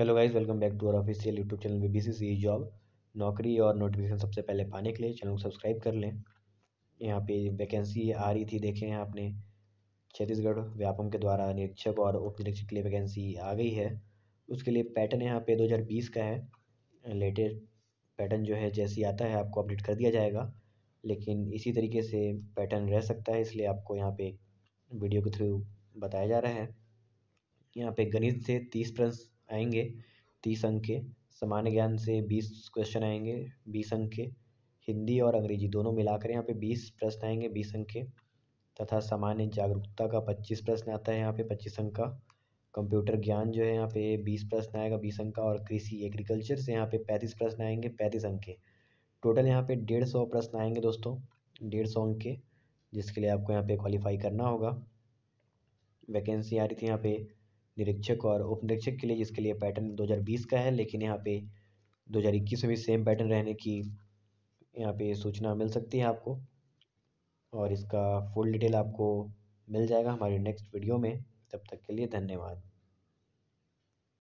hello guys welcome back to our official YouTube channel B B job नौकरी और notification सबसे पहले पाने के लिए चैनल को सब्सक्राइब कर लें यहाँ पे वैकेंसी आ रही थी देखें यहाँ आपने छत्तीसगढ़ व्यापम के द्वारा निरीक्षक और उप निरीक्षक के लिए वैकेंसी आ गई है उसके लिए पैटर्न यहाँ पे दो का है लेटेस्ट पैटर्न जो है जैसी आता है आपको अपडेट कर दिया जाएगा लेकिन इसी तरीके से पैटर्न रह सकता है इसलिए आपको यहाँ पे वीडियो के थ्रू बताया जा रहा है यहाँ पे गणित से तीस आएंगे तीस अंक के सामान्य ज्ञान से बीस क्वेश्चन आएंगे बीस अंक के हिंदी और अंग्रेजी दोनों मिलाकर यहाँ पे बीस प्रश्न आएंगे बीस अंक के तथा सामान्य जागरूकता का पच्चीस प्रश्न आता है यहाँ पे पच्चीस अंक का कंप्यूटर ज्ञान जो है यहाँ पे बीस प्रश्न आएगा बीस अंक का और कृषि एग्रीकल्चर से यहाँ पे पैंतीस प्रश्न आएंगे पैंतीस अंक के टोटल यहाँ पे डेढ़ सौ प्रश्न आएंगे दोस्तों डेढ़ सौ अंक के जिसके लिए आपको यहाँ पे क्वालिफाई करना होगा वैकेंसी आ रही थी यहाँ पे निरीक्षक और उप निरीक्षक के लिए जिसके लिए पैटर्न 2020 का है लेकिन यहाँ पे 2021 में भी सेम पैटर्न रहने की यहाँ पे सूचना मिल सकती है आपको और इसका फुल डिटेल आपको मिल जाएगा हमारे नेक्स्ट वीडियो में तब तक के लिए धन्यवाद